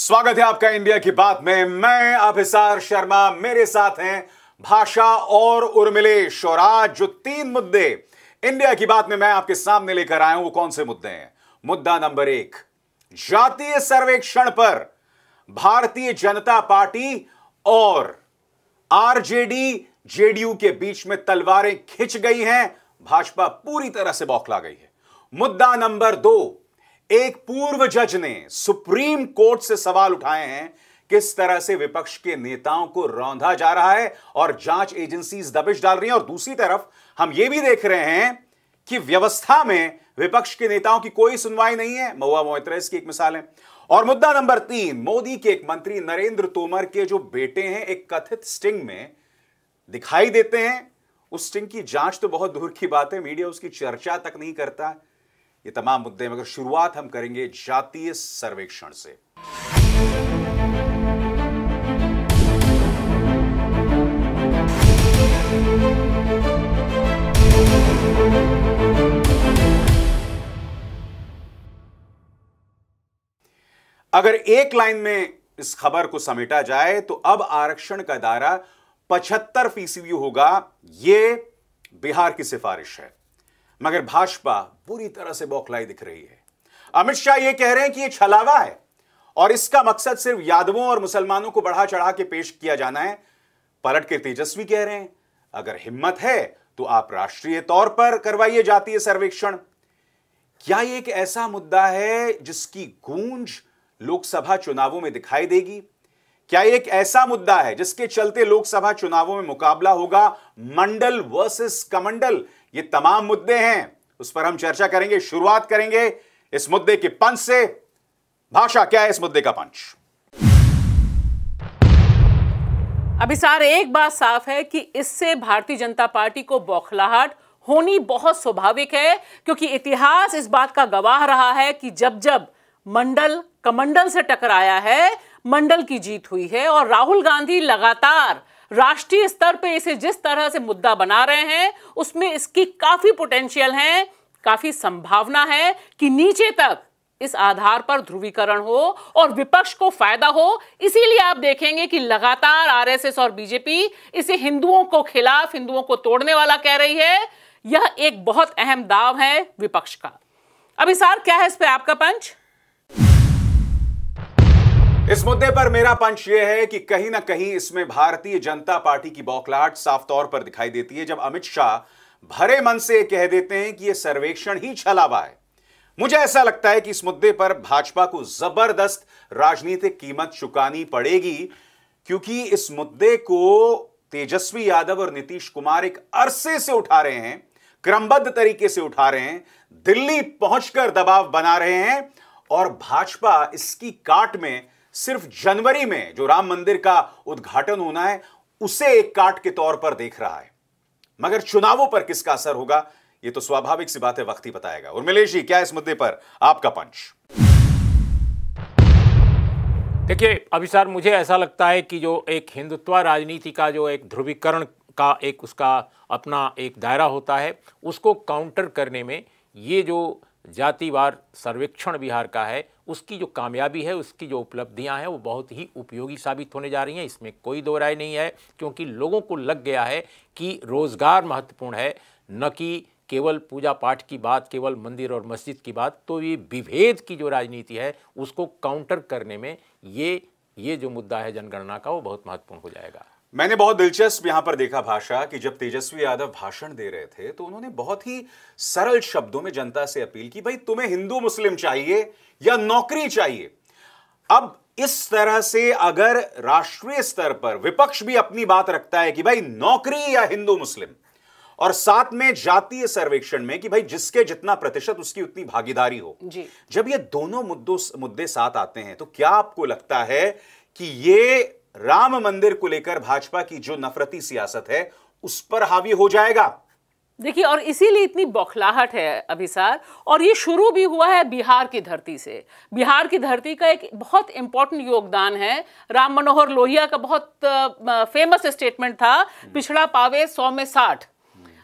स्वागत है आपका इंडिया की बात में मैं अभिसार शर्मा मेरे साथ हैं भाषा और उर्मिलेश और आज जो तीन मुद्दे इंडिया की बात में मैं आपके सामने लेकर आया हूं वो कौन से मुद्दे हैं मुद्दा नंबर एक जातीय सर्वेक्षण पर भारतीय जनता पार्टी और आरजेडी जेडीयू के बीच में तलवारें खिंच गई हैं भाजपा पूरी तरह से बौखला गई है मुद्दा नंबर दो एक पूर्व जज ने सुप्रीम कोर्ट से सवाल उठाए हैं किस तरह से विपक्ष के नेताओं को रौंधा जा रहा है और जांच एजेंसीज दबिश डाल रही हैं और दूसरी तरफ हम यह भी देख रहे हैं कि व्यवस्था में विपक्ष के नेताओं की कोई सुनवाई नहीं है महुआ मोहित्रा की एक मिसाल है और मुद्दा नंबर तीन मोदी के एक मंत्री नरेंद्र तोमर के जो बेटे हैं एक कथित स्टिंग में दिखाई देते हैं उस स्टिंग की जांच तो बहुत दूर की बात है मीडिया उसकी चर्चा तक नहीं करता है ये तमाम मुद्दे मगर शुरुआत हम करेंगे जातीय सर्वेक्षण से अगर एक लाइन में इस खबर को समेटा जाए तो अब आरक्षण का दायरा पचहत्तर फीसदी होगा यह बिहार की सिफारिश है मगर भाजपा पूरी तरह से बौखलाई दिख रही है अमित शाह ये कह रहे हैं कि ये छलावा है और इसका मकसद सिर्फ यादवों और मुसलमानों को बढ़ा चढ़ा के पेश किया जाना है पलट के तेजस्वी कह रहे हैं अगर हिम्मत है तो आप राष्ट्रीय तौर पर करवाइए जाती है सर्वेक्षण क्या यह एक ऐसा मुद्दा है जिसकी गूंज लोकसभा चुनावों में दिखाई देगी क्या एक ऐसा मुद्दा है जिसके चलते लोकसभा चुनावों में मुकाबला होगा मंडल वर्सेस कमंडल ये तमाम मुद्दे हैं उस पर हम चर्चा करेंगे शुरुआत करेंगे इस मुद्दे के पंच से भाषा क्या है इस मुद्दे का पंच अभी सार एक बात साफ है कि इससे भारतीय जनता पार्टी को बौखलाहट होनी बहुत स्वाभाविक है क्योंकि इतिहास इस बात का गवाह रहा है कि जब जब मंडल कमंडल से टकराया है मंडल की जीत हुई है और राहुल गांधी लगातार राष्ट्रीय स्तर पे इसे जिस तरह से मुद्दा बना रहे हैं उसमें इसकी काफी पोटेंशियल है काफी संभावना है कि नीचे तक इस आधार पर ध्रुवीकरण हो और विपक्ष को फायदा हो इसीलिए आप देखेंगे कि लगातार आरएसएस और बीजेपी इसे हिंदुओं को खिलाफ हिंदुओं को तोड़ने वाला कह रही है यह एक बहुत अहम दाव है विपक्ष का अब सार क्या है इस पर आपका पंच इस मुद्दे पर मेरा पंच यह है कि कहीं ना कहीं इसमें भारतीय जनता पार्टी की बौखलाहट साफ तौर पर दिखाई देती है जब अमित शाह भरे मन से कह देते हैं कि यह सर्वेक्षण ही छलावा है मुझे ऐसा लगता है कि इस मुद्दे पर भाजपा को जबरदस्त राजनीतिक कीमत चुकानी पड़ेगी क्योंकि इस मुद्दे को तेजस्वी यादव और नीतीश कुमार एक अरसे से उठा रहे हैं क्रमबद्ध तरीके से उठा रहे हैं दिल्ली पहुंचकर दबाव बना रहे हैं और भाजपा इसकी काट में सिर्फ जनवरी में जो राम मंदिर का उद्घाटन होना है उसे एक काट के तौर पर देख रहा है मगर चुनावों पर किसका असर होगा यह तो स्वाभाविक सी बात है वक्त ही बताएगा उर्मिलेश जी क्या इस मुद्दे पर आपका पंच देखिए अभिसार मुझे ऐसा लगता है कि जो एक हिंदुत्व राजनीति का जो एक ध्रुवीकरण का एक उसका अपना एक दायरा होता है उसको काउंटर करने में ये जो जातिवार सर्वेक्षण बिहार का है उसकी जो कामयाबी है उसकी जो उपलब्धियां हैं वो बहुत ही उपयोगी साबित होने जा रही हैं इसमें कोई दो राय नहीं है क्योंकि लोगों को लग गया है कि रोज़गार महत्वपूर्ण है न कि केवल पूजा पाठ की बात केवल मंदिर और मस्जिद की बात तो ये विभेद की जो राजनीति है उसको काउंटर करने में ये ये जो मुद्दा है जनगणना का वो बहुत महत्वपूर्ण हो जाएगा मैंने बहुत दिलचस्प यहां पर देखा भाषा कि जब तेजस्वी यादव भाषण दे रहे थे तो उन्होंने बहुत ही सरल शब्दों में जनता से अपील की भाई तुम्हें हिंदू मुस्लिम चाहिए या नौकरी चाहिए अब इस तरह से अगर राष्ट्रीय स्तर पर विपक्ष भी अपनी बात रखता है कि भाई नौकरी या हिंदू मुस्लिम और साथ में जातीय सर्वेक्षण में कि भाई जिसके जितना प्रतिशत उसकी उतनी भागीदारी हो जी। जब ये दोनों मुद्दों मुद्दे साथ आते हैं तो क्या आपको लगता है कि ये राम मंदिर को लेकर भाजपा की जो नफरती सियासत है उस पर हावी हो जाएगा देखिए और इसीलिए इतनी बौखलाहट है अभिसार और ये शुरू भी हुआ है बिहार की धरती से बिहार की धरती का एक बहुत इंपॉर्टेंट योगदान है राम मनोहर लोहिया का बहुत फेमस स्टेटमेंट था पिछड़ा पावे सौ में साठ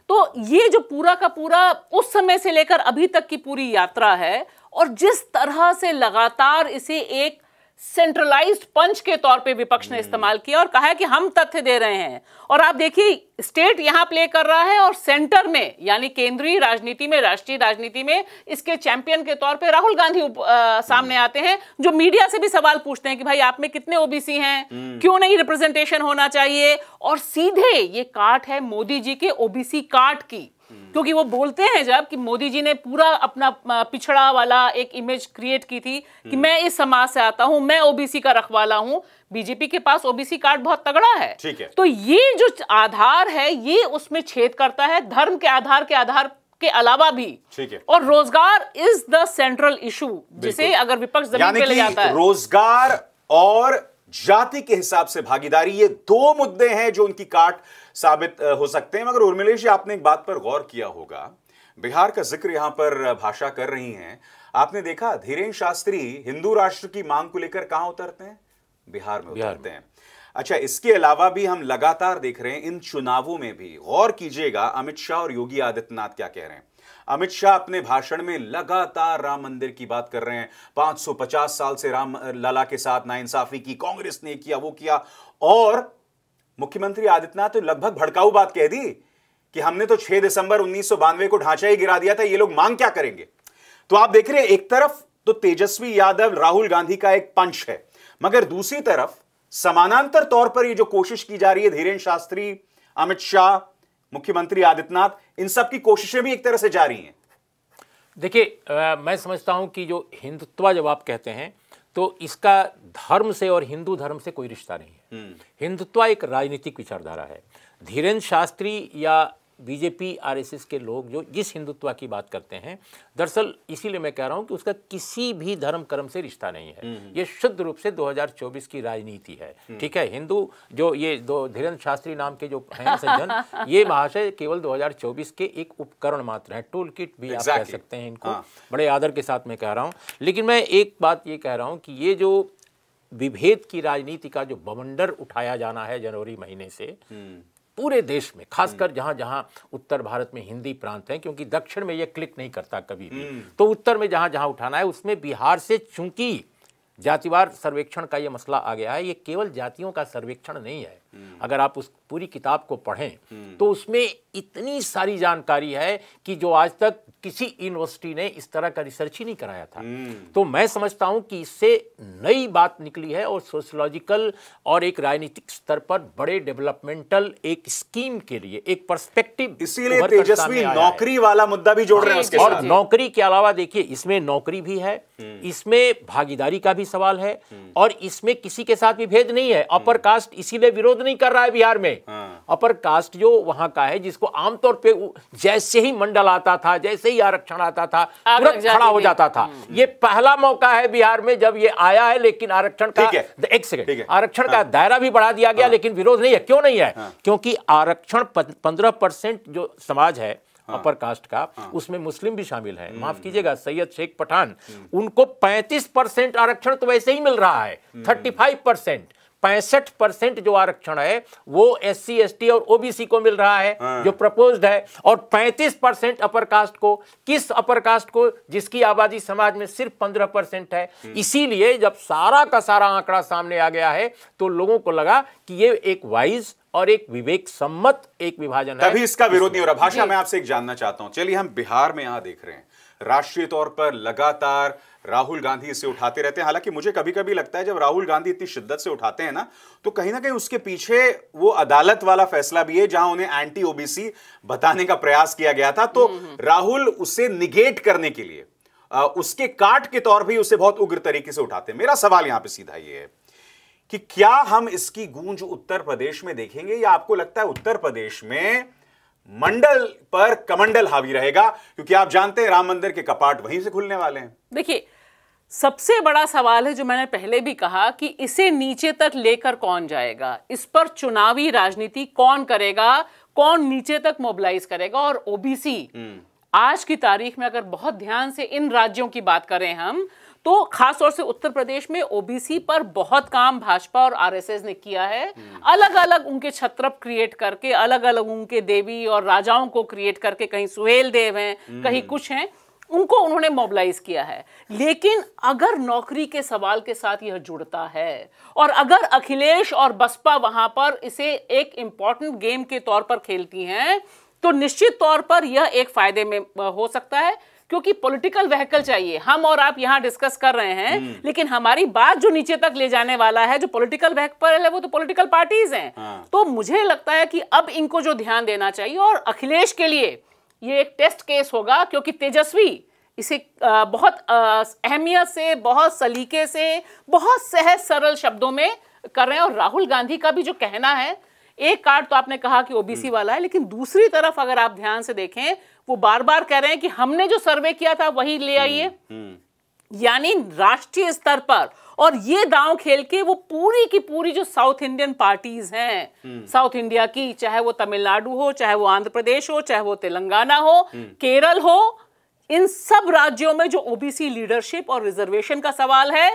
तो ये जो पूरा का पूरा उस समय से लेकर अभी तक की पूरी यात्रा है और जिस तरह से लगातार इसे एक सेंट्रलाइज्ड पंच के तौर पे विपक्ष ने हम्म। इस्तेमाल किया और कहा है कि हम तथ्य दे रहे हैं और आप देखिए स्टेट यहां प्ले कर रहा है और सेंटर में यानी केंद्रीय राजनीति में राष्ट्रीय राजनीति में इसके चैंपियन के तौर पे राहुल गांधी आ, सामने हम्म। आते हैं जो मीडिया से भी सवाल पूछते हैं कि भाई आप में कितने ओबीसी हैं हम्म। क्यों नहीं रिप्रेजेंटेशन होना चाहिए और सीधे ये काट है मोदी जी के ओबीसी काट की क्योंकि वो बोलते हैं जब कि मोदी जी ने पूरा अपना पिछड़ा वाला एक इमेज क्रिएट की थी कि हम्म। मैं इस समाज से आता हूं मैं ओबीसी का रखवाला हूं बीजेपी के पास ओबीसी कार्ड बहुत तगड़ा है ठीक है तो ये जो आधार है ये उसमें छेद करता है धर्म के आधार के आधार के अलावा भी ठीक है और रोजगार इज द सेंट्रल इशू जिसे अगर विपक्ष जमीन पे ले जाता है रोजगार और जाति के हिसाब से भागीदारी ये दो मुद्दे हैं जो उनकी काट साबित हो सकते हैं मगर उर्मिलेश जी आपने एक बात पर गौर किया होगा बिहार का जिक्र यहां पर भाषा कर रही हैं आपने देखा धीरेन्द्र शास्त्री हिंदू राष्ट्र की मांग को लेकर कहां उतरते हैं बिहार में बिहार उतरते में। हैं अच्छा इसके अलावा भी हम लगातार देख रहे हैं इन चुनावों में भी गौर कीजिएगा अमित शाह और योगी आदित्यनाथ क्या कह रहे हैं अमित शाह अपने भाषण में लगातार राम मंदिर की बात कर रहे हैं 550 साल से राम लला के साथ नाइंसाफी की कांग्रेस ने किया वो किया और मुख्यमंत्री आदित्यनाथ ने तो लगभग भड़काऊ बात कह दी कि हमने तो 6 दिसंबर उन्नीस को ढांचा ही गिरा दिया था ये लोग मांग क्या करेंगे तो आप देख रहे हैं एक तरफ तो तेजस्वी यादव राहुल गांधी का एक पंच है मगर दूसरी तरफ समानांतर तौर पर ये जो कोशिश की जा रही है धीरेन्द्र शास्त्री अमित शाह मुख्यमंत्री आदित्यनाथ इन सब की कोशिशें भी एक तरह से जारी हैं देखिए मैं समझता हूं कि जो हिंदुत्व जब आप कहते हैं तो इसका धर्म से और हिंदू धर्म से कोई रिश्ता नहीं हम्म। हिंदुत्व एक राजनीतिक विचारधारा है धीरेन्द्र शास्त्री या बीजेपी आरएसएस के लोग जो जिस हिंदुत्व की बात करते हैं दरअसल इसीलिए मैं कह रहा हूं कि उसका किसी भी धर्म कर्म से रिश्ता नहीं है हम्म। ये शुद्ध रूप से 2024 की राजनीति है हम्म। ठीक है हिंदू जो ये दो धीरेन्द्र शास्त्री नाम के जो हैं सज्जन ये महाशय केवल 2024 के एक उपकरण मात्र है टूल किट भी exactly. आप कह सकते हैं इनको हाँ। बड़े आदर के साथ मैं कह रहा हूँ लेकिन मैं एक बात ये कह रहा हूँ कि ये जो विभेद की राजनीति का जो बवंडर उठाया जाना है जनवरी महीने से पूरे देश में खासकर जहां जहां उत्तर भारत में हिंदी प्रांत है क्योंकि दक्षिण में यह क्लिक नहीं करता कभी भी तो उत्तर में जहां जहां उठाना है उसमें बिहार से चूंकि जातिवार सर्वेक्षण का ये मसला आ गया है ये केवल जातियों का सर्वेक्षण नहीं है हम्म। अगर आप उस पूरी किताब को पढ़ें हम्म। तो उसमें इतनी सारी जानकारी है कि जो आज तक किसी यूनिवर्सिटी ने इस तरह का रिसर्च ही नहीं कराया था हम्म। तो मैं समझता हूं कि इससे नई बात निकली है और सोशियोलॉजिकल और एक राजनीतिक स्तर पर बड़े डेवलपमेंटल एक स्कीम के लिए एक परस्पेक्टिव तेजस्वी नौकरी वाला मुद्दा भी जोड़ रहे हैं और नौकरी के अलावा देखिए इसमें नौकरी भी है इसमें भागीदारी का भी सवाल है और इसमें किसी के साथ भी भेद नहीं है अपर कास्ट इसीलिए विरोध विरोध नहीं कर रहा है बिहार में हाँ। अपर कास्ट जो वहां का है जिसको आमतौर पे जैसे ही मंडल आता था जैसे ही आरक्षण आता था खड़ा हो जाता था हम्म। ये पहला मौका है बिहार में जब ये आया है लेकिन आरक्षण का एक सेकेंड आरक्षण का हाँ। दायरा भी बढ़ा दिया गया हाँ। लेकिन विरोध नहीं है क्यों नहीं है क्योंकि आरक्षण पंद्रह परसेंट जो समाज है हाँ, अपर कास्ट का हाँ, उसमें मुस्लिम भी शामिल है हम्म। माफ कीजिएगा सैयद शेख पठान हम्म। उनको 35 परसेंट आरक्षण तो वैसे ही मिल रहा है 35 परसेंट पैंसठ परसेंट जो आरक्षण है वो एस सी और ओबीसी को मिल रहा है हाँ। जो प्रपोज्ड है और 35 परसेंट अपर कास्ट को किस अपर कास्ट को जिसकी आबादी समाज में सिर्फ 15 परसेंट है हम्म। इसीलिए जब सारा का सारा आंकड़ा सामने आ गया है तो लोगों को लगा कि ये एक वाइज और एक विवेक सम्मत एक विभाजन है तभी इसका विरोध नहीं हो रहा भाषा मैं आपसे एक जानना चाहता हूं चलिए हम बिहार में यहां देख रहे हैं राष्ट्रीय तौर पर लगातार राहुल गांधी इसे उठाते रहते हैं हालांकि मुझे कभी कभी लगता है जब राहुल गांधी इतनी शिद्दत से उठाते हैं ना तो कहीं ना कहीं उसके पीछे वो अदालत वाला फैसला भी है जहां उन्हें एंटी ओबीसी बताने का प्रयास किया गया था तो हम्म, हम्म। राहुल उसे निगेट करने के लिए उसके काट के तौर भी उसे बहुत उग्र तरीके से उठाते हैं मेरा सवाल यहां पर सीधा ये है कि क्या हम इसकी गूंज उत्तर प्रदेश में देखेंगे या आपको लगता है उत्तर प्रदेश में मंडल पर कमंडल हावी रहेगा क्योंकि आप जानते हैं राम मंदिर के कपाट वहीं से खुलने वाले हैं देखिए सबसे बड़ा सवाल है जो मैंने पहले भी कहा कि इसे नीचे तक लेकर कौन जाएगा इस पर चुनावी राजनीति कौन करेगा कौन नीचे तक मोबिलाइज करेगा और ओबीसी हम्म। आज की तारीख में अगर बहुत ध्यान से इन राज्यों की बात करें हम तो खास तौर से उत्तर प्रदेश में ओबीसी पर बहुत काम भाजपा और आरएसएस ने किया है अलग अलग उनके छत्रप क्रिएट करके अलग अलग उनके देवी और राजाओं को क्रिएट करके कहीं सुहेल देव हैं हम्म। कहीं कुछ हैं उनको उन्होंने मोबिलाइज किया है लेकिन अगर नौकरी के सवाल के साथ यह जुड़ता है और अगर अखिलेश और बसपा वहां पर इसे एक इंपॉर्टेंट गेम के तौर पर खेलती हैं तो निश्चित तौर पर यह एक फायदे में हो सकता है क्योंकि पॉलिटिकल व्हीकल चाहिए हम और आप यहाँ डिस्कस कर रहे हैं हम्म। लेकिन हमारी बात जो नीचे तक ले जाने वाला है जो पॉलिटिकल व्हीकल है वो तो पॉलिटिकल पार्टीज हैं हाँ। तो मुझे लगता है कि अब इनको जो ध्यान देना चाहिए और अखिलेश के लिए ये एक टेस्ट केस होगा क्योंकि तेजस्वी इसे बहुत अहमियत से बहुत सलीके से बहुत सहज सरल शब्दों में कर रहे हैं और राहुल गांधी का भी जो कहना है एक कार्ड तो आपने कहा कि ओबीसी हम्म। वाला है लेकिन दूसरी तरफ अगर आप ध्यान से देखें वो बार बार कह रहे हैं कि हमने जो सर्वे किया था वही ले हम्म, आइए हम्म। यानी राष्ट्रीय स्तर पर और ये दांव खेल के वो पूरी की पूरी जो साउथ इंडियन पार्टीज हैं साउथ इंडिया की चाहे वो तमिलनाडु हो चाहे वो आंध्र प्रदेश हो चाहे वो तेलंगाना हो केरल हो इन सब राज्यों में जो ओबीसी लीडरशिप और रिजर्वेशन का सवाल है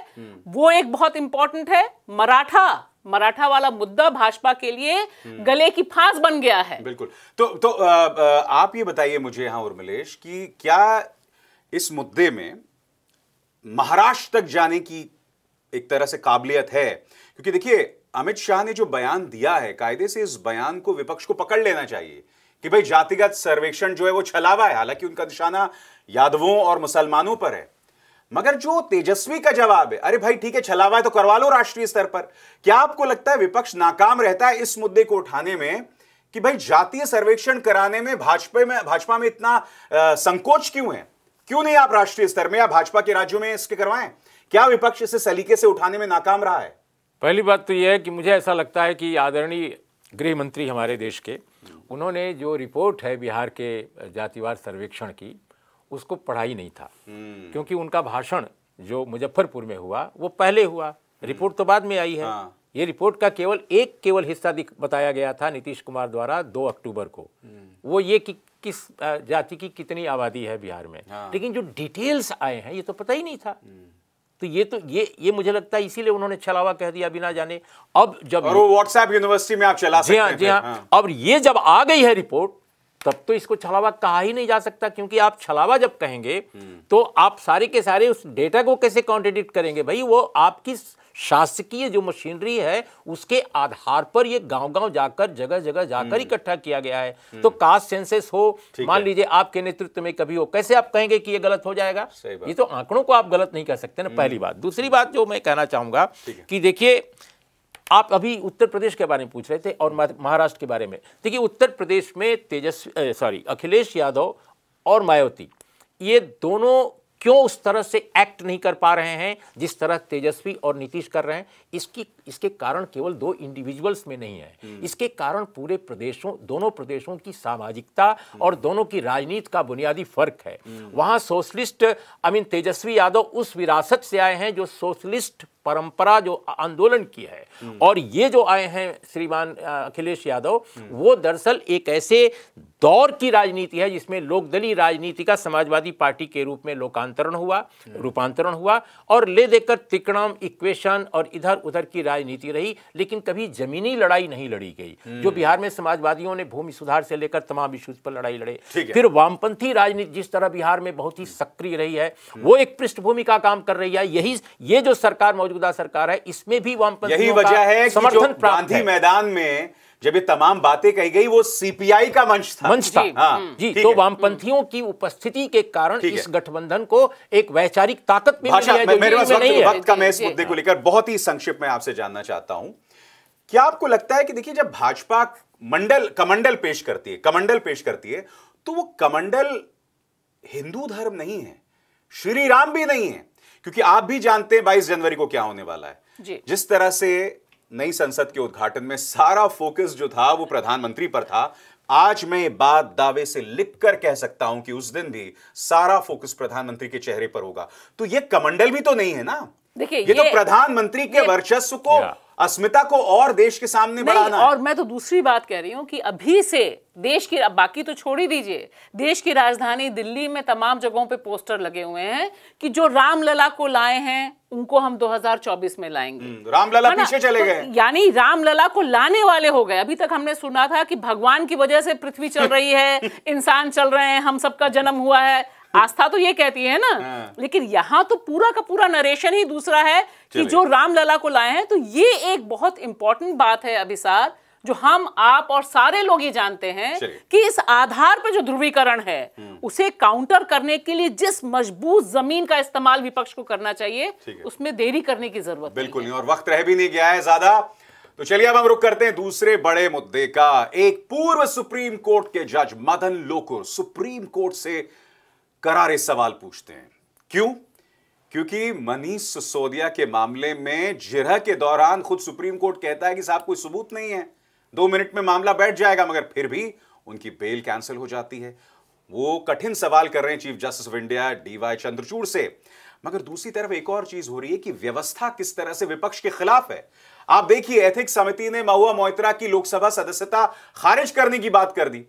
वो एक बहुत इंपॉर्टेंट है मराठा मराठा वाला मुद्दा भाजपा के लिए हम्म। गले की फांस बन गया है बिल्कुल तो तो आ, आ, आप ये बताइए मुझे यहां उर्मिलेश कि क्या इस मुद्दे में महाराष्ट्र तक जाने की एक तरह से काबिलियत है क्योंकि देखिए अमित शाह ने जो बयान दिया है कायदे से इस बयान को विपक्ष को पकड़ लेना चाहिए कि भाई जातिगत सर्वेक्षण जो है वो छलावा है हालांकि उनका निशाना यादवों और मुसलमानों पर है मगर जो तेजस्वी का जवाब है अरे भाई ठीक है छलावा है तो करवा लो राष्ट्रीय स्तर पर क्या आपको लगता है विपक्ष नाकाम रहता है इस मुद्दे को उठाने में कि भाई जातीय सर्वेक्षण कराने में भाजपा में भाजपा में इतना आ, संकोच क्यों है क्यों नहीं आप राष्ट्रीय स्तर में या भाजपा के राज्यों में इसके करवाएं क्या विपक्ष इसे सलीके से उठाने में नाकाम रहा है पहली बात तो यह है कि मुझे ऐसा लगता है कि आदरणीय गृह मंत्री हमारे देश के उन्होंने जो रिपोर्ट है बिहार के जातिवाद सर्वेक्षण की उसको पढ़ाई नहीं था हम्म। क्योंकि उनका भाषण जो मुजफ्फरपुर में हुआ वो पहले हुआ हम्म। रिपोर्ट तो बाद में आई है हाँ। ये रिपोर्ट का केवल एक केवल हिस्सा बताया गया था नीतीश कुमार द्वारा दो अक्टूबर को हम्म। वो ये कि किस जाति की कितनी आबादी है बिहार में हाँ। लेकिन जो डिटेल्स आए हैं ये तो पता ही नहीं था तो ये तो ये ये मुझे लगता है इसीलिए उन्होंने छलावा कह दिया बिना जाने अब जब और व्हाट्सएप यूनिवर्सिटी में आप चला जी हाँ जी हाँ।, हाँ अब ये जब आ गई है रिपोर्ट तब तो इसको छलावा कहा ही नहीं जा सकता क्योंकि आप छलावा जब कहेंगे हम्म। तो आप सारे के सारे उस डेटा को कैसे कॉन्ट्रडिक्ट करेंगे भाई वो आपकी शासकीय जो मशीनरी है उसके आधार पर ये गांव गांव जाकर जगह जगह जाकर हम्म। इकट्ठा किया गया है हम्म। तो कास्ट सेंसेस हो मान लीजिए आपके नेतृत्व में कभी हो कैसे आप कहेंगे कि ये गलत हो जाएगा ये तो आंकड़ों को आप गलत नहीं कह सकते ना पहली बात दूसरी बात जो मैं कहना चाहूंगा कि देखिए आप अभी उत्तर प्रदेश के बारे में पूछ रहे थे और महाराष्ट्र के बारे में देखिए उत्तर प्रदेश में तेजस्वी सॉरी अखिलेश यादव और मायावती ये दोनों क्यों उस तरह से एक्ट नहीं कर पा रहे हैं जिस तरह तेजस्वी और नीतीश कर रहे हैं इसकी इसके कारण केवल दो इंडिविजुअल्स में नहीं है हम्म। इसके कारण पूरे प्रदेशों दोनों प्रदेशों की सामाजिकता हम्म। और दोनों की राजनीति का बुनियादी फर्क है हम्म। वहां सोशलिस्ट मीन तेजस्वी यादव उस विरासत से आए हैं जो सोशलिस्ट परंपरा जो आंदोलन की है और ये जो आए हैं श्रीमान अखिलेश यादव वो दरअसल एक ऐसे दौर की राजनीति है जिसमें लोकदलीय राजनीति का समाजवादी पार्टी के रूप में लोकांतरण हुआ रूपांतरण हुआ और ले देकर तिकड़म इक्वेशन और इधर उधर की राजनीति रही लेकिन कभी जमीनी लड़ाई नहीं लड़ी गई जो हम्म। बिहार में समाजवादियों ने भूमि सुधार से लेकर तमाम इश्यूज पर लड़ाई लड़े फिर वामपंथी राजनीति जिस तरह बिहार में बहुत ही हम्म। सक्रिय रही है हम्म। वो एक पृष्ठभूमि का काम कर रही है यही ये जो सरकार मौजूदा सरकार है इसमें भी वामपंथी वजह है समर्थन प्राप्त मैदान में जब ये तमाम बातें कही गई वो सीपीआई का मंच था मंच था जी, हाँ, हम्म, जी तो वामपंथियों की उपस्थिति के कारण इस गठबंधन को एक वैचारिक ताकत भी है मेरे पास वक्त, वक्त का मैं इस मुद्दे को लेकर बहुत ही संक्षिप्त में आपसे जानना चाहता हूं क्या आपको लगता है कि देखिए जब भाजपा मंडल कमंडल पेश करती है कमंडल पेश करती है तो वो कमंडल हिंदू धर्म नहीं है श्री राम भी नहीं है क्योंकि आप भी जानते हैं बाईस जनवरी को क्या होने वाला है जिस तरह से नई संसद के उद्घाटन में सारा फोकस जो था वो प्रधानमंत्री पर था आज मैं ये बात दावे से लिख कर कह सकता हूं कि उस दिन भी सारा फोकस प्रधानमंत्री के चेहरे पर होगा तो ये कमंडल भी तो नहीं है ना देखिए ये, तो ये तो प्रधानमंत्री के वर्चस्व को अस्मिता को और देश के सामने बढ़ाना और मैं तो दूसरी बात कह रही हूँ कि अभी से देश की बाकी तो छोड़ ही दीजिए देश की राजधानी दिल्ली में तमाम जगहों पे पोस्टर लगे हुए हैं कि जो रामलला को लाए हैं उनको हम 2024 में लाएंगे हम्म, रामलला पीछे चले तो गए यानी रामलला को लाने वाले हो गए अभी तक हमने सुना था कि भगवान की वजह से पृथ्वी चल रही है इंसान चल रहे हैं हम सबका जन्म हुआ है आस्था तो ये कहती है ना हाँ। लेकिन यहाँ तो पूरा का पूरा नरेशन ही दूसरा है कि जो रामलला को लाए हैं तो ये एक बहुत इंपॉर्टेंट बात है अभिसार जो हम आप और सारे लोग ही जानते हैं कि इस आधार पर जो ध्रुवीकरण है हम्म। उसे काउंटर करने के लिए जिस मजबूत जमीन का इस्तेमाल विपक्ष को करना चाहिए उसमें देरी करने की जरूरत बिल्कुल नहीं और वक्त रह भी नहीं गया है ज्यादा तो चलिए अब हम रुक करते हैं दूसरे बड़े मुद्दे का एक पूर्व सुप्रीम कोर्ट के जज मदन लोकुर सुप्रीम कोर्ट से करारे सवाल पूछते हैं क्यों क्योंकि मनीष सिसोदिया के मामले में जिरह के दौरान खुद सुप्रीम कोर्ट कहता है कि साहब कोई सबूत नहीं है दो मिनट में मामला बैठ जाएगा मगर फिर भी उनकी बेल कैंसिल हो जाती है वो कठिन सवाल कर रहे हैं chief justice of India D Y Chandrachud से मगर दूसरी तरफ एक और चीज हो रही है कि व्यवस्था किस तरह से विपक्ष के खिलाफ है आप देखिए एथिक्स समिति ने महुआ मोहित्रा की लोकसभा सदस्यता खारिज करने की बात कर दी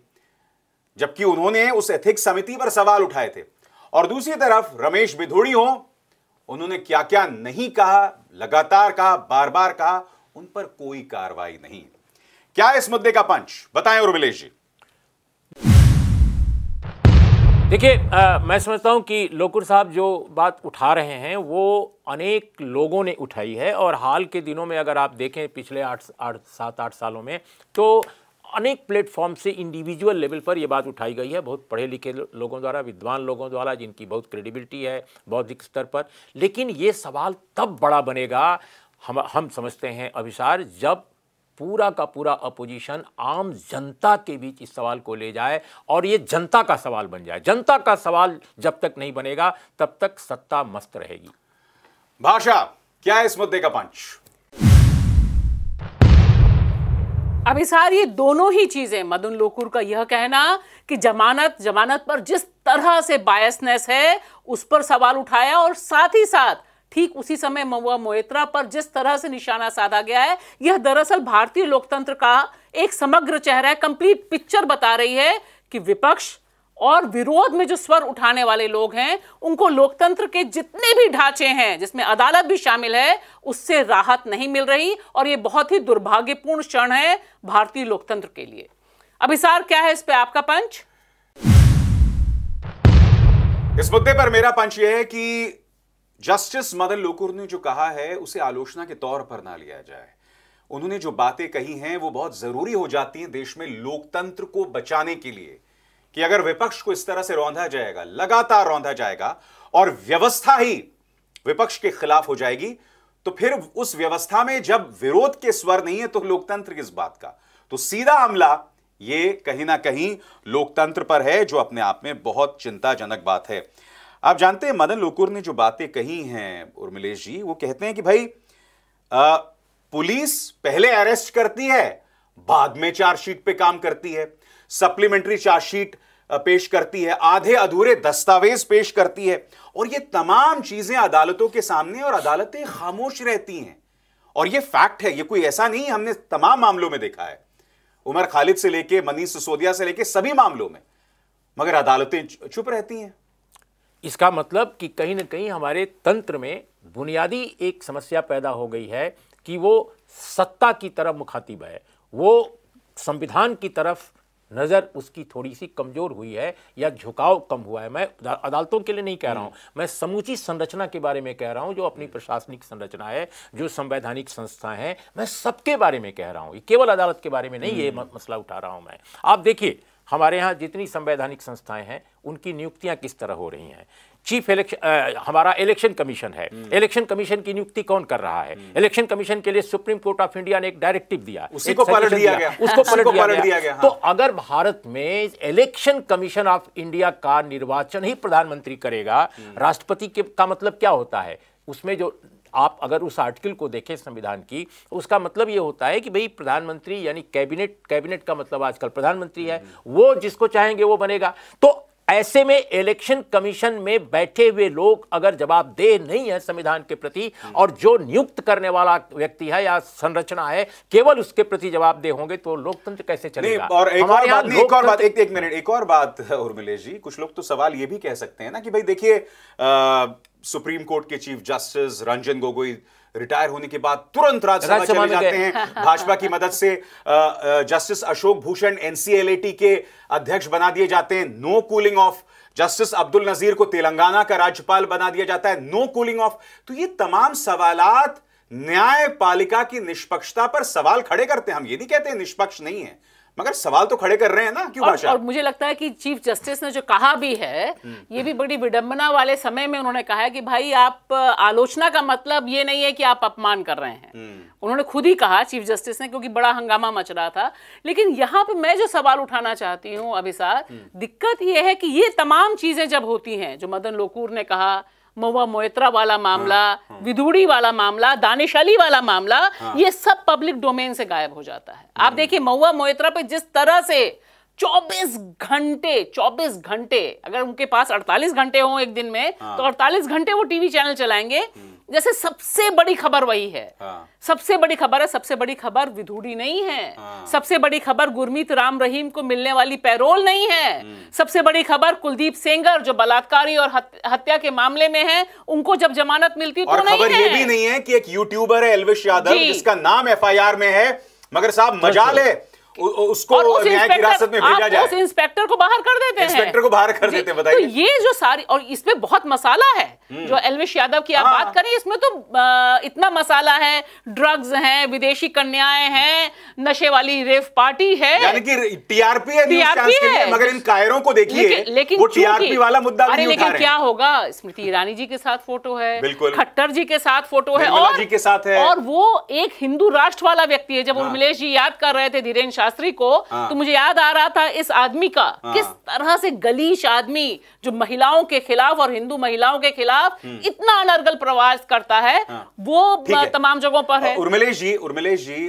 जबकि उन्होंने उस एथिक्स समिति पर सवाल उठाए थे और दूसरी तरफ रमेश बिधोड़ी हो उन्होंने क्या क्या नहीं कहा लगातार कहा बार बार कहा उन पर कोई कार्रवाई नहीं क्या इस मुद्दे का पंच बताएं उर्मिलेश जी देखिए मैं समझता हूं कि लोकुर साहब जो बात उठा रहे हैं वो अनेक लोगों ने उठाई है और हाल के दिनों में अगर आप देखें पिछले आठ आठ सात आठ सालों में तो अनेक प्लेटफॉर्म से इंडिविजुअल लेवल पर यह बात उठाई गई है बहुत पढ़े लिखे लोगों द्वारा विद्वान लोगों द्वारा जिनकी बहुत क्रेडिबिलिटी है बौद्धिक स्तर पर लेकिन ये सवाल तब बड़ा बनेगा हम हम समझते हैं अभिसार जब पूरा का पूरा अपोजिशन आम जनता के बीच इस सवाल को ले जाए और ये जनता का सवाल बन जाए जनता का सवाल जब तक नहीं बनेगा तब तक सत्ता मस्त रहेगी भाषा क्या है इस मुद्दे का पंच अब इस ये दोनों ही चीज़ें मदन लोकुर का यह कहना कि जमानत जमानत पर जिस तरह से बायसनेस है उस पर सवाल उठाया और साथ ही साथ ठीक उसी समय मऊआ मोहित्रा पर जिस तरह से निशाना साधा गया है यह दरअसल भारतीय लोकतंत्र का एक समग्र चेहरा है कंप्लीट पिक्चर बता रही है कि विपक्ष और विरोध में जो स्वर उठाने वाले लोग हैं उनको लोकतंत्र के जितने भी ढांचे हैं जिसमें अदालत भी शामिल है उससे राहत नहीं मिल रही और ये बहुत ही दुर्भाग्यपूर्ण क्षण है भारतीय लोकतंत्र के लिए अभिसार क्या है इस पे आपका पंच इस मुद्दे पर मेरा पंच यह है कि जस्टिस मदन लोकुर ने जो कहा है उसे आलोचना के तौर पर ना लिया जाए उन्होंने जो बातें कही हैं वो बहुत जरूरी हो जाती हैं देश में लोकतंत्र को बचाने के लिए कि अगर विपक्ष को इस तरह से रौंधा जाएगा लगातार रौंधा जाएगा और व्यवस्था ही विपक्ष के खिलाफ हो जाएगी तो फिर उस व्यवस्था में जब विरोध के स्वर नहीं है तो लोकतंत्र किस बात का तो सीधा हमला ये कहीं ना कहीं लोकतंत्र पर है जो अपने आप में बहुत चिंताजनक बात है आप जानते हैं मदन लोकुर ने जो बातें कही हैं उर्मिलेश जी वो कहते हैं कि भाई आ, पुलिस पहले अरेस्ट करती है बाद में चार्जशीट पे काम करती है सप्लीमेंट्री चार्जशीट पेश करती है आधे अधूरे दस्तावेज पेश करती है और ये तमाम चीजें अदालतों के सामने और अदालतें खामोश रहती हैं और ये फैक्ट है ये कोई ऐसा नहीं हमने तमाम मामलों में देखा है उमर खालिद से लेके मनीष सिसोदिया से लेके सभी मामलों में मगर अदालतें चुप रहती हैं इसका मतलब कि कहीं ना कहीं हमारे तंत्र में बुनियादी एक समस्या पैदा हो गई है कि वो सत्ता की तरफ मुखातिब है वो संविधान की तरफ नज़र उसकी थोड़ी सी कमज़ोर हुई है या झुकाव कम हुआ है मैं अदालतों के लिए नहीं कह रहा हम्म। हूँ मैं समूची संरचना के बारे में कह रहा हूँ जो अपनी प्रशासनिक संरचना है जो संवैधानिक संस्था है मैं सबके बारे में कह रहा हूँ केवल अदालत के बारे में नहीं ये हम्म। मसला उठा रहा हूँ मैं आप देखिए हमारे यहाँ जितनी संवैधानिक संस्थाएं हैं उनकी नियुक्तियां किस तरह हो रही हैं चीफ इलेक्शन हमारा इलेक्शन कमीशन है हम्म। इलेक्शन कमीशन की नियुक्ति कौन कर रहा है हम्म। इलेक्शन कमीशन के लिए सुप्रीम कोर्ट ऑफ इंडिया ने एक डायरेक्टिव दिया उसी को पलट दिया गया उसको पलट दिया गया हाँ। तो अगर भारत में इलेक्शन कमीशन ऑफ इंडिया का निर्वाचन ही प्रधानमंत्री करेगा हम्म। राष्ट्रपति का मतलब क्या होता है उसमें जो आप अगर उस आर्टिकल को देखें संविधान की उसका मतलब ये होता है कि भाई प्रधानमंत्री यानी कैबिनेट कैबिनेट का मतलब आजकल प्रधानमंत्री है वो जिसको चाहेंगे वो बनेगा तो ऐसे में इलेक्शन कमीशन में बैठे हुए लोग अगर जवाबदेह नहीं है संविधान के प्रति और जो नियुक्त करने वाला व्यक्ति है या संरचना है केवल उसके प्रति जवाबदेह होंगे तो लोकतंत्र कैसे चलेगा और एक और बात एक और बात एक, एक मिनट एक और बात उर्मिलेश जी कुछ लोग तो सवाल ये भी कह सकते हैं ना कि भाई देखिए सुप्रीम कोर्ट के chief justice Ranjan Gogoi retire होने के बाद तुरंत राज्यसभा चले जाते हैं भाजपा की मदद से जस्टिस अशोक भूषण एनसीएलएटी के अध्यक्ष बना दिए जाते हैं no cooling off justice Abdul Nazeer को तेलंगाना का राज्यपाल बना दिया जाता है नो कूलिंग ऑफ तो ये तमाम सवालात न्यायपालिका की निष्पक्षता पर सवाल खड़े करते हैं हम ये नहीं कहते निष्पक्ष नहीं है मगर सवाल तो खड़े कर रहे हैं ना क्यों और, और मुझे लगता है कि चीफ जस्टिस ने जो कहा भी है ये भी बड़ी विडंबना वाले समय में उन्होंने कहा है कि भाई आप आलोचना का मतलब ये नहीं है कि आप अपमान कर रहे हैं हम्म। उन्होंने खुद ही कहा चीफ जस्टिस ने क्योंकि बड़ा हंगामा मच रहा था लेकिन यहाँ पे मैं जो सवाल उठाना चाहती हूँ अभिसार हम्म। दिक्कत यह है कि ये तमाम चीजें जब होती हैं जो मदन लोकूर ने कहा महुआ मोयत्रा वाला मामला हाँ, हाँ। विधुड़ी वाला मामला दानिशाली वाला मामला हाँ। ये सब पब्लिक डोमेन से गायब हो जाता है आप हम्म। देखिए महुआ मोयत्रा पे जिस तरह से 24 घंटे 24 घंटे अगर उनके पास 48 घंटे हों एक दिन में तो 48 घंटे वो टीवी चैनल चलाएंगे हम्म। जैसे सबसे बड़ी खबर वही है हाँ। सबसे बड़ी खबर है सबसे बड़ी खबर विधुड़ी नहीं है हाँ। सबसे बड़ी खबर गुरमीत राम रहीम को मिलने वाली पैरोल नहीं है हम्म। सबसे बड़ी खबर कुलदीप सेंगर जो बलात्कारी और हत्या के मामले में है उनको जब जमानत मिलती तो खबर ये भी नहीं है कि एक यूट्यूबर है एलविश यादव जिसका नाम एफ में है मगर साहब तो मजाल है उसको हिरासत में भेजा जाए उस इंस्पेक्टर को बाहर कर देते हैं इंस्पेक्टर को बाहर कर देते हैं बताइए तो ये जो सारी और इसमें बहुत मसाला है हम्म। जो एलविश यादव की आप हाँ। बात करें इसमें तो इतना मसाला है ड्रग्स हैं विदेशी कन्याएं हैं नशे वाली रेफ पार्टी है यानी कि टीआरपी है टीआरपी है मगर इन कायरों को देखिए लेकिन वो टीआरपी वाला मुद्दा अरे लेकिन क्या होगा स्मृति ईरानी जी के साथ फोटो है खट्टर जी के साथ फोटो है और जी के साथ है और वो एक हिंदू राष्ट्र वाला व्यक्ति है जब हाँ। उर्मिलेश जी याद कर रहे थे धीरेन्द्र शास्त्री को तो मुझे याद आ रहा था इस आदमी का हाँ। किस तरह से गलीश आदमी जो महिलाओं के खिलाफ और हिंदू महिलाओं के खिलाफ हम्म। इतना अनर्गल प्रवास करता है हाँ। वो तमाम जगहों पर है उर्मिलेश जी उर्मिलेश जी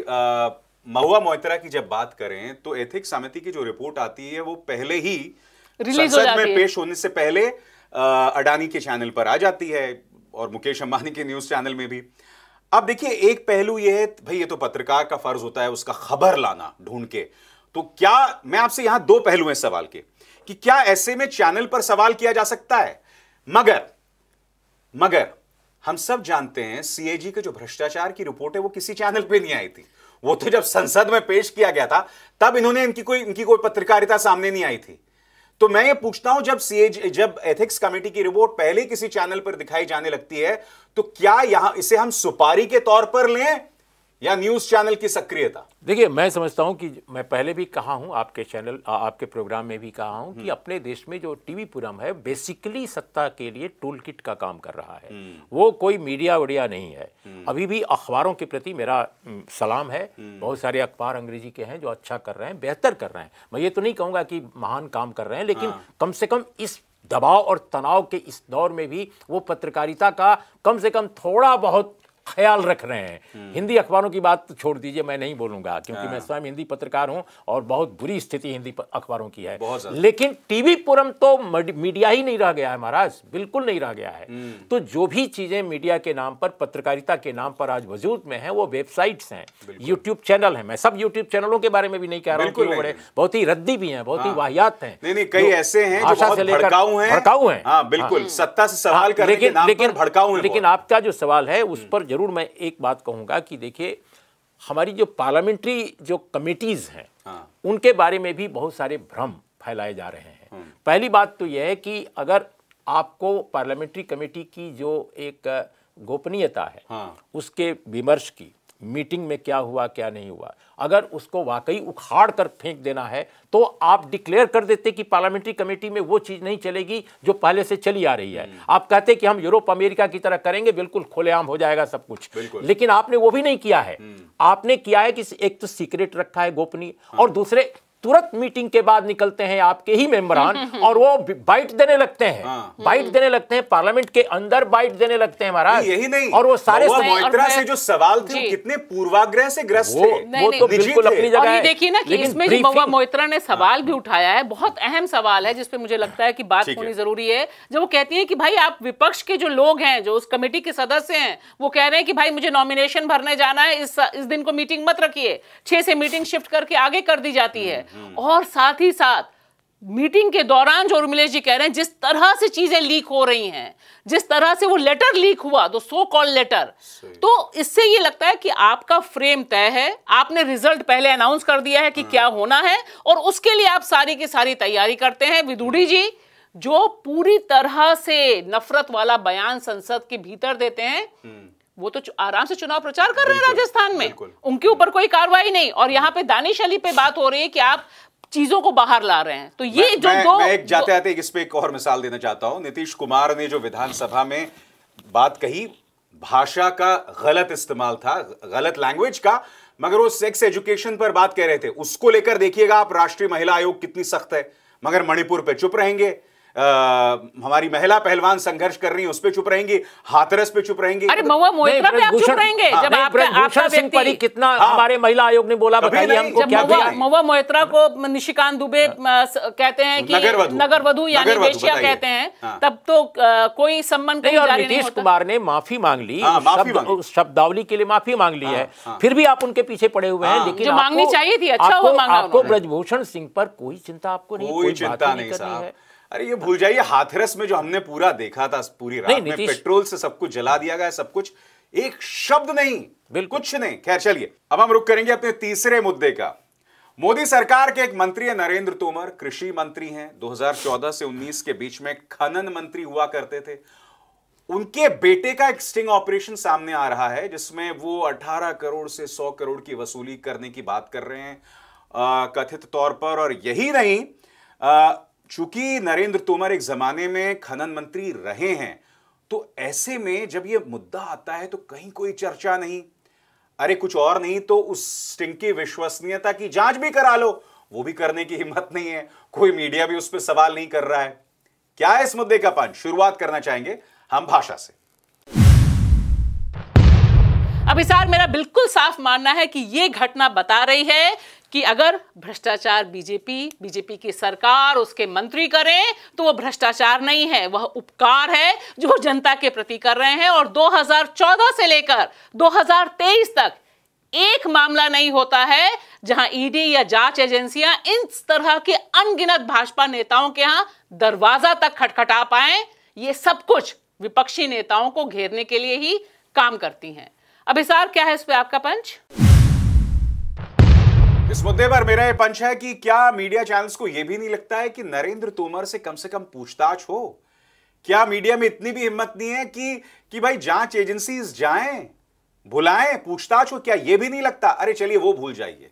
महुआ मोहतरा की जब बात करें तो एथिक्स समिति की जो रिपोर्ट आती है वो पहले ही संसद में पेश होने से पहले अडानी के चैनल पर आ जाती है और मुकेश अंबानी के न्यूज चैनल में भी अब देखिए एक पहलू यह है भाई ये तो पत्रकार का फर्ज होता है उसका खबर लाना ढूंढ के तो क्या मैं आपसे यहां दो पहलू हैं सवाल के कि क्या ऐसे में चैनल पर सवाल किया जा सकता है मगर मगर हम सब जानते हैं सीएजी के जो भ्रष्टाचार की रिपोर्ट है वो किसी चैनल पे नहीं आई थी वो तो जब संसद में पेश किया गया था तब इन्होंने इनकी कोई इनकी कोई पत्रकारिता सामने नहीं आई थी तो मैं ये पूछता हूं जब सीएज जब एथिक्स कमेटी की रिपोर्ट पहले किसी चैनल पर दिखाई जाने लगती है तो क्या यहां इसे हम सुपारी के तौर पर लें या न्यूज चैनल की सक्रियता देखिए मैं समझता हूं कि मैं पहले भी कहा हूं आपके चैनल आपके प्रोग्राम में भी कहा हूं कि हम्म। अपने देश में जो टीवी पुरम है बेसिकली सत्ता के लिए टूल किट का काम कर रहा है हम्म। वो कोई मीडिया वीडिया नहीं है हम्म। अभी भी अखबारों के प्रति मेरा सलाम है बहुत सारे अखबार अंग्रेजी के हैं जो अच्छा कर रहे हैं बेहतर कर रहे हैं मैं ये तो नहीं कहूंगा कि महान काम कर रहे हैं लेकिन हाँ। कम से कम इस दबाव और तनाव के इस दौर में भी वो पत्रकारिता का कम से कम थोड़ा बहुत ख्याल रख रहे हैं हम्म। हिंदी अखबारों की बात तो छोड़ दीजिए मैं नहीं बोलूंगा क्योंकि हाँ। मैं स्वयं हिंदी पत्रकार हूं और बहुत बुरी स्थिति हिंदी अखबारों की है लेकिन टीवी पुरम तो मीडिया ही नहीं रह गया है महाराज बिल्कुल नहीं रह गया है हम्म। तो जो भी चीजें मीडिया के नाम पर पत्रकारिता के नाम पर आज वजूद में है वो वेबसाइट्स हैं यूट्यूब चैनल है मैं सब यूट्यूब चैनलों के बारे में भी नहीं कह रहा हूँ बड़े बहुत ही रद्दी भी है बहुत ही हाँ। वाहियात है कई ऐसे हैं भाषा से लेकर भड़काऊ है हाँ, बिल्कुल सत्ता से सवाल लेकिन लेकिन भड़काऊ लेकिन आपका जो सवाल है उस हम्म। पर ज़रूर मैं एक बात कहूँगा कि देखिए हमारी जो पार्लियामेंट्री जो कमेटीज़ हैं हाँ। उनके बारे में भी बहुत सारे भ्रम फैलाए जा रहे हैं हम्म। पहली बात तो यह है कि अगर आपको पार्लियामेंट्री कमेटी की जो एक गोपनीयता है हाँ। उसके विमर्श की मीटिंग में क्या हुआ क्या नहीं हुआ अगर उसको वाकई उखाड़ कर फेंक देना है तो आप डिक्लेयर कर देते कि पार्लियामेंट्री कमेटी में वो चीज़ नहीं चलेगी जो पहले से चली आ रही है हम्म। आप कहते कि हम यूरोप अमेरिका की तरह करेंगे बिल्कुल खुलेआम हो जाएगा सब कुछ लेकिन आपने वो भी नहीं किया है हम्म। आपने किया है कि एक तो सीक्रेट रखा है गोपनीय हाँ। और दूसरे तुरंत मीटिंग के बाद निकलते हैं आपके ही मेंबरान और वो बाइट देने लगते हैं हाँ। बाइट देने लगते हैं पार्लियामेंट के अंदर बाइट देने लगते हैं महाराज यही नहीं और वो सारे मोइत्रा से जो सवाल थे कितने पूर्वाग्रह से ग्रस्त थे वो तो बिल्कुल अपनी जगह है देखिए ना कि इसमें मोहित्रा ने सवाल हाँ। भी उठाया है बहुत अहम सवाल है जिसपे मुझे लगता है की बात होनी जरूरी है जब वो कहती है की भाई आप विपक्ष के जो लोग हैं जो उस कमेटी के सदस्य है वो कह रहे हैं कि भाई मुझे नॉमिनेशन भरने जाना है इस दिन को मीटिंग मत रखिए छह से मीटिंग शिफ्ट करके आगे कर दी जाती है हम्म। और साथ ही साथ मीटिंग के दौरान जो उर्मिलेश जी कह रहे हैं जिस तरह से चीजें लीक हो रही हैं जिस तरह से वो लेटर लीक हुआ दो सो कॉल लेटर तो इससे ये लगता है कि आपका फ्रेम तय है आपने रिजल्ट पहले अनाउंस कर दिया है कि हाँ। क्या होना है और उसके लिए आप सारी की सारी तैयारी करते हैं विदुड़ी हम्म। जी जो पूरी तरह से नफरत वाला बयान संसद के भीतर देते हैं हम्म। वो तो आराम से चुनाव प्रचार कर रहे हैं राजस्थान में उनके ऊपर कोई कार्रवाई नहीं और यहाँ पे दानिश अली पे बात हो रही है कि आप चीजों को बाहर ला रहे हैं तो ये मैं, जो मैं, दो मैं एक जाते आते इस पे एक और मिसाल देना चाहता हूं नीतीश कुमार ने जो विधानसभा में बात कही भाषा का गलत इस्तेमाल था गलत लैंग्वेज का मगर वो सेक्स एजुकेशन पर बात कह रहे थे उसको लेकर देखिएगा आप राष्ट्रीय महिला आयोग कितनी सख्त है मगर मणिपुर पे चुप रहेंगे आ, हमारी महिला पहलवान संघर्ष कर रही है उस पर चुप रहेंगी हाथरस पे चुप रहेंगी अरे मवा मोहित्रा पे आप चुप हाँ, कितना हाँ। हमारे महिला आयोग ने बोला बताइए तो मोहित्रा को निशिकांत दुबे हाँ। कहते हैं कि नगर वधु यानी कहते हैं तब तो कोई सम्मान नहीं नीतीश कुमार ने माफी मांग ली शब्दावली के लिए माफी मांग ली है फिर भी आप उनके पीछे पड़े हुए हैं लेकिन मांगनी चाहिए थी अच्छा आपको ब्रजभूषण सिंह पर कोई चिंता आपको नहीं कोई चिंता नहीं, साहब अरे ये भूल जाइए हाथरस में जो हमने पूरा देखा था पूरी रात में पेट्रोल से सब कुछ जला दिया गया सब कुछ एक शब्द नहीं बिल्कुल कुछ नहीं खैर चलिए अब हम रुक करेंगे अपने तीसरे मुद्दे का मोदी सरकार के एक मंत्री है नरेंद्र तोमर कृषि मंत्री हैं 2014 से 19 के बीच में खनन मंत्री हुआ करते थे उनके बेटे का एक स्टिंग ऑपरेशन सामने आ रहा है जिसमें वो 18 करोड़ से 100 करोड़ की वसूली करने की बात कर रहे हैं आ, कथित तौर पर और यही नहीं आ, चूंकि नरेंद्र तोमर एक जमाने में खनन मंत्री रहे हैं तो ऐसे में जब यह मुद्दा आता है तो कहीं कोई चर्चा नहीं अरे कुछ और नहीं तो उस स्टिंग की विश्वसनीयता की जांच भी करा लो वो भी करने की हिम्मत नहीं है कोई मीडिया भी उस पर सवाल नहीं कर रहा है क्या इस मुद्दे का पान शुरुआत करना चाहेंगे हम भाषा से अभिसार मेरा बिल्कुल साफ मानना है कि यह घटना बता रही है कि अगर भ्रष्टाचार बीजेपी बीजेपी की सरकार उसके मंत्री करें तो वो भ्रष्टाचार नहीं है वह उपकार है जो जनता के प्रति कर रहे हैं और 2014 से लेकर 2023 तक एक मामला नहीं होता है जहां ईडी या जांच एजेंसियां इन तरह के अनगिनत भाजपा नेताओं के यहां दरवाजा तक खटखटा पाए ये सब कुछ विपक्षी नेताओं को घेरने के लिए ही काम करती हैं अभिसार क्या है इस पर आपका पंच इस मुद्दे पर मेरा यह पंच है कि क्या मीडिया चैनल्स को यह भी नहीं लगता है कि नरेंद्र तोमर से कम से कम पूछताछ हो क्या मीडिया में इतनी भी हिम्मत नहीं है कि कि भाई जांच एजेंसी जाएं बुलाएं पूछताछ हो क्या यह भी नहीं लगता अरे चलिए वो भूल जाइए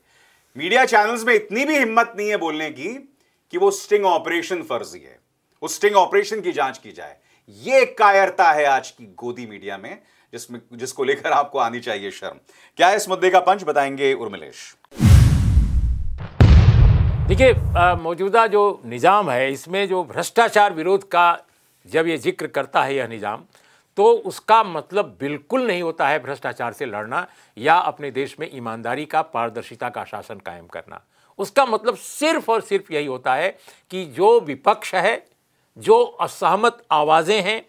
मीडिया चैनल्स में इतनी भी हिम्मत नहीं है बोलने की कि वो स्टिंग ऑपरेशन फर्जी है उस स्टिंग ऑपरेशन की जांच की जाए ये कायरता है आज की गोदी मीडिया में जिसमें जिसको लेकर आपको आनी चाहिए शर्म क्या इस मुद्दे का पंच बताएंगे उर्मिलेश देखिए मौजूदा जो निज़ाम है इसमें जो भ्रष्टाचार विरोध का जब ये जिक्र करता है यह निज़ाम तो उसका मतलब बिल्कुल नहीं होता है भ्रष्टाचार से लड़ना या अपने देश में ईमानदारी का पारदर्शिता का शासन कायम करना उसका मतलब सिर्फ और सिर्फ यही होता है कि जो विपक्ष है जो असहमत आवाज़ें हैं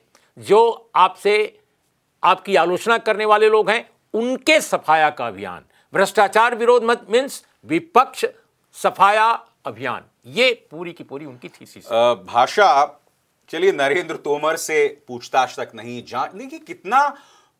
जो आपसे आपकी आलोचना करने वाले लोग हैं उनके सफाया का अभियान भ्रष्टाचार विरोध मत मीन्स विपक्ष सफाया अभियान ये पूरी की पूरी उनकी थीसिस भाषा चलिए नरेंद्र तोमर से पूछताछ तक नहीं जांच देखिए कितना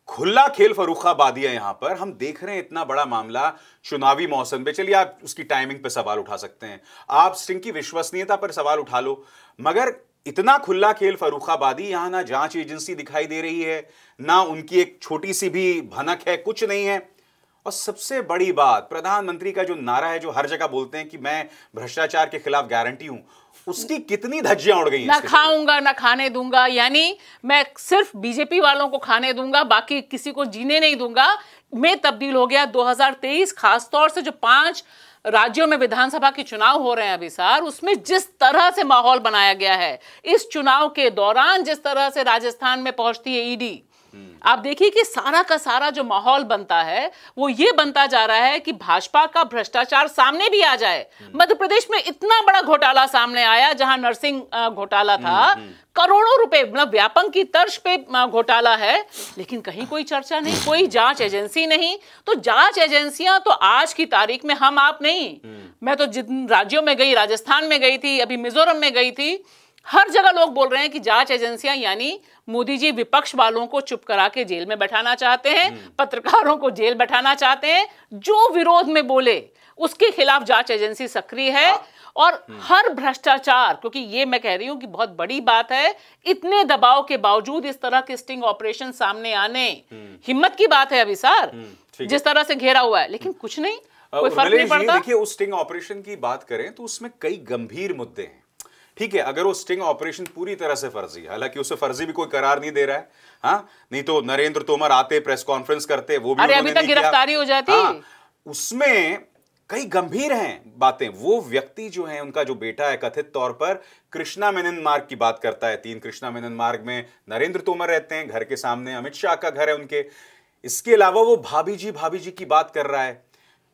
खुला खेल फरूखाबादी है यहां पर हम देख रहे हैं इतना बड़ा मामला चुनावी मौसम पे चलिए आप उसकी टाइमिंग पे सवाल उठा सकते हैं आप सिंह की विश्वसनीयता पर सवाल उठा लो मगर इतना खुला खेल फरूखाबादी यहां ना जांच एजेंसी दिखाई दे रही है ना उनकी एक छोटी सी भी भनक है कुछ नहीं है और सबसे बड़ी बात प्रधानमंत्री का जो नारा है जो हर जगह बोलते हैं कि मैं भ्रष्टाचार के खिलाफ गारंटी हूं उसकी कितनी धज्जियां उड़ गई ना खाऊंगा ना खाने दूंगा यानी मैं सिर्फ बीजेपी वालों को खाने दूंगा बाकी किसी को जीने नहीं दूंगा मैं तब्दील हो गया 2023 खासतौर से जो पांच राज्यों में विधानसभा के चुनाव हो रहे हैं अभी सर उसमें जिस तरह से माहौल बनाया गया है इस चुनाव के दौरान जिस तरह से राजस्थान में पहुंचती है ईडी हम्म। आप देखिए कि सारा का सारा जो माहौल बनता है वो ये बनता जा रहा है कि भाजपा का भ्रष्टाचार सामने भी आ जाए हम्म। मध्य प्रदेश में इतना बड़ा घोटाला सामने आया जहां नर्सिंग घोटाला हम्म, था करोड़ों रुपए मतलब व्यापक की तर्ज पे घोटाला है लेकिन कहीं कोई चर्चा नहीं कोई जांच एजेंसी नहीं तो जांच एजेंसियां तो आज की तारीख में हम आप नहीं मैं तो जिन राज्यों में गई राजस्थान में गई थी अभी मिजोरम में गई थी हर जगह लोग बोल रहे हैं कि जांच एजेंसियां यानी मोदी जी विपक्ष वालों को चुप करा के जेल में बैठाना चाहते हैं हम्म। पत्रकारों को जेल बैठाना चाहते हैं जो विरोध में बोले उसके खिलाफ जांच एजेंसी सक्रिय है हाँ। और हम्म। हर भ्रष्टाचार क्योंकि ये मैं कह रही हूं कि बहुत बड़ी बात है इतने दबाव के बावजूद इस तरह के स्टिंग ऑपरेशन सामने आने हम्म। हिम्मत की बात है अभी सर जिस तरह से घेरा हुआ है लेकिन कुछ नहीं कोई फर्क नहीं पड़ता देखिए उस स्टिंग ऑपरेशन की बात करें तो उसमें कई गंभीर मुद्दे हैं ठीक है अगर वो स्टिंग ऑपरेशन पूरी तरह से फर्जी है हालांकि उसे फर्जी भी कोई करार नहीं दे रहा है हा? नहीं तो नरेंद्र तोमर आते प्रेस कॉन्फ्रेंस करते वो भी अभी तक गिरफ्तारी हो जाती हाँ, उसमें कई गंभीर हैं बातें वो व्यक्ति जो है उनका जो बेटा है कथित तौर पर कृष्णा मेनन मार्ग की बात करता है तीन कृष्णा मेनन मार्ग में नरेंद्र तोमर रहते हैं घर के सामने अमित शाह का घर है उनके इसके अलावा वो भाभी जी भाभी जी की बात कर रहा है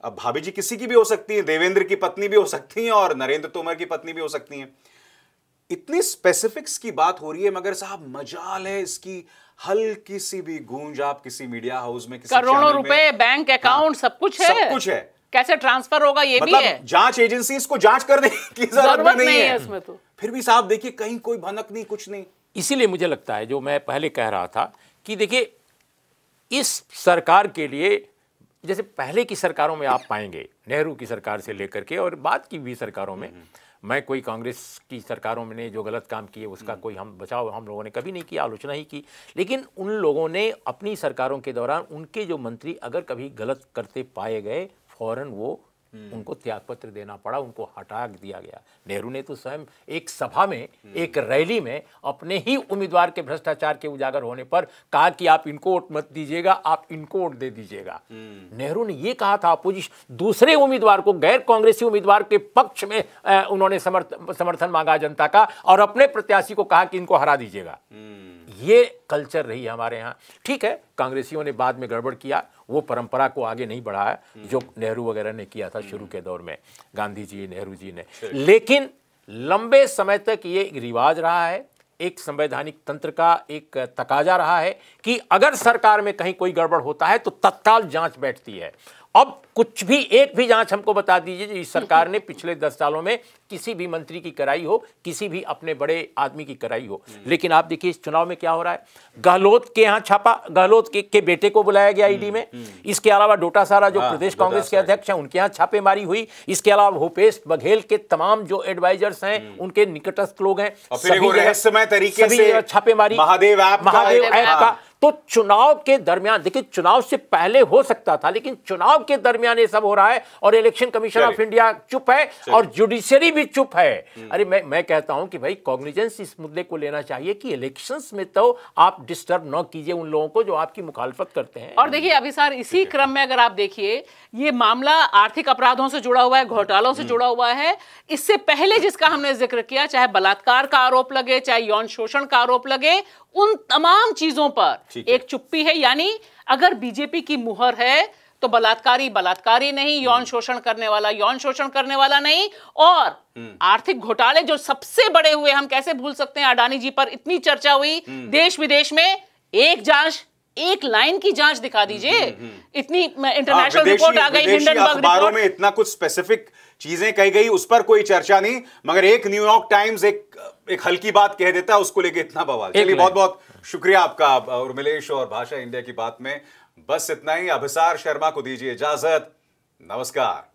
अब भाभी जी किसी की भी हो सकती है देवेंद्र की पत्नी भी हो सकती है और नरेंद्र तोमर की पत्नी भी हो सकती है इतनी स्पेसिफिक्स की बात हो रही है मगर साहब मजाल है इसकी हल्की सी भी गूंज आप किसी मीडिया हाउस में किसी करोड़ों रुपए बैंक अकाउंट हाँ। सब कुछ है सब कुछ है कैसे ट्रांसफर होगा ये मतलब भी है जांच एजेंसी इसको जांच करने की जरूरत नहीं, नहीं है इसमें तो फिर भी साहब देखिए कहीं कोई भनक नहीं कुछ नहीं इसीलिए मुझे लगता है जो मैं पहले कह रहा था कि देखिए इस सरकार के लिए जैसे पहले की सरकारों में आप पाएंगे नेहरू की सरकार से लेकर के और बाद की भी सरकारों में मैं कोई कांग्रेस की सरकारों में जो गलत काम किए उसका हम्म। कोई हम बचाव हम लोगों ने कभी नहीं किया आलोचना ही की लेकिन उन लोगों ने अपनी सरकारों के दौरान उनके जो मंत्री अगर कभी गलत करते पाए गए फ़ौरन वो हम्म। उनको त्यागपत्र देना पड़ा उनको हटा दिया गया नेहरू ने तो स्वयं एक सभा में हम्म। एक रैली में अपने ही उम्मीदवार के भ्रष्टाचार के उजागर होने पर कहा कि आप इनको वोट मत दीजिएगा आप इनको वोट दे दीजिएगा हम्म। नेहरू ने यह कहा था अपोजिशन दूसरे उम्मीदवार को गैर कांग्रेसी उम्मीदवार के पक्ष में उन्होंने समर्थन मांगा जनता का और अपने प्रत्याशी को कहा कि इनको हरा दीजिएगा ये कल्चर रही हमारे यहाँ ठीक है कांग्रेसियों ने बाद में गड़बड़ किया वो परंपरा को आगे नहीं बढ़ाया हम्म। जो नेहरू वगैरह ने किया था शुरू के दौर में गांधी जी नेहरू जी ने लेकिन लंबे समय तक ये एक रिवाज रहा है एक संवैधानिक तंत्र का एक तकाजा रहा है कि अगर सरकार में कहीं कोई गड़बड़ होता है तो तत्काल जांच बैठती है अब कुछ भी एक भी जांच हमको बता दीजिए जो इस सरकार ने पिछले दस सालों में किसी भी मंत्री की कराई हो किसी भी अपने बड़े आदमी की कराई हो हम्म। लेकिन आप देखिए इस चुनाव में क्या हो रहा है गहलोत के यहाँ छापा गहलोत के, के बेटे को बुलाया गया ईडी हम्म, में हम्म। इसके अलावा डोटा सारा जो हाँ, प्रदेश कांग्रेस के अध्यक्ष हैं उनके यहाँ छापेमारी हुई इसके अलावा भूपेश बघेल के तमाम जो एडवाइजर्स हैं उनके निकटस्थ लोग हैं छापेमारी महादेव ऐप का हाँ। तो चुनाव के दरमियान देखिए चुनाव से पहले हो सकता था लेकिन चुनाव के दरमियान ये सब हो रहा है और इलेक्शन कमीशन ऑफ इंडिया चुप है और जुडिशियरी भी चुप है हम्म। अरे मैं मैं कहता हूं कि भाई कॉग्निजेंस इस मुद्दे को लेना चाहिए कि इलेक्शंस में तो आप डिस्टर्ब न कीजिए उन लोगों को जो आपकी मुखालफत करते हैं और देखिए अभी सर इसी क्रम में अगर आप देखिए ये मामला आर्थिक अपराधों से जुड़ा हुआ है घोटालों से हम्म। जुड़ा हुआ है इससे पहले जिसका हमने जिक्र किया चाहे बलात्कार का आरोप लगे चाहे यौन शोषण का आरोप लगे उन तमाम चीजों पर एक चुप्पी है यानी अगर बीजेपी की मुहर है तो बलात्कारी बलात्कारी नहीं यौन हम्म। शोषण करने वाला यौन शोषण करने वाला नहीं और हम्म। आर्थिक घोटाले जो सबसे बड़े हुए हम कैसे भूल सकते हैं अडानी जी पर इतनी चर्चा हुई हम्म। देश विदेश में एक जांच एक लाइन की जांच दिखा दीजिए इतनी इंटरनेशनल हाँ, रिपोर्ट आ गई हिंडनबर्ग रिपोर्ट में इतना कुछ स्पेसिफिक चीजें कही गई उस पर कोई चर्चा नहीं मगर एक न्यूयॉर्क टाइम्स एक एक हल्की बात कह देता है उसको लेके इतना बवाल चलिए बहुत बहुत शुक्रिया आपका उर्मिलेश और भाषा इंडिया की बात में बस इतना ही अभिसार शर्मा को दीजिए इजाजत नमस्कार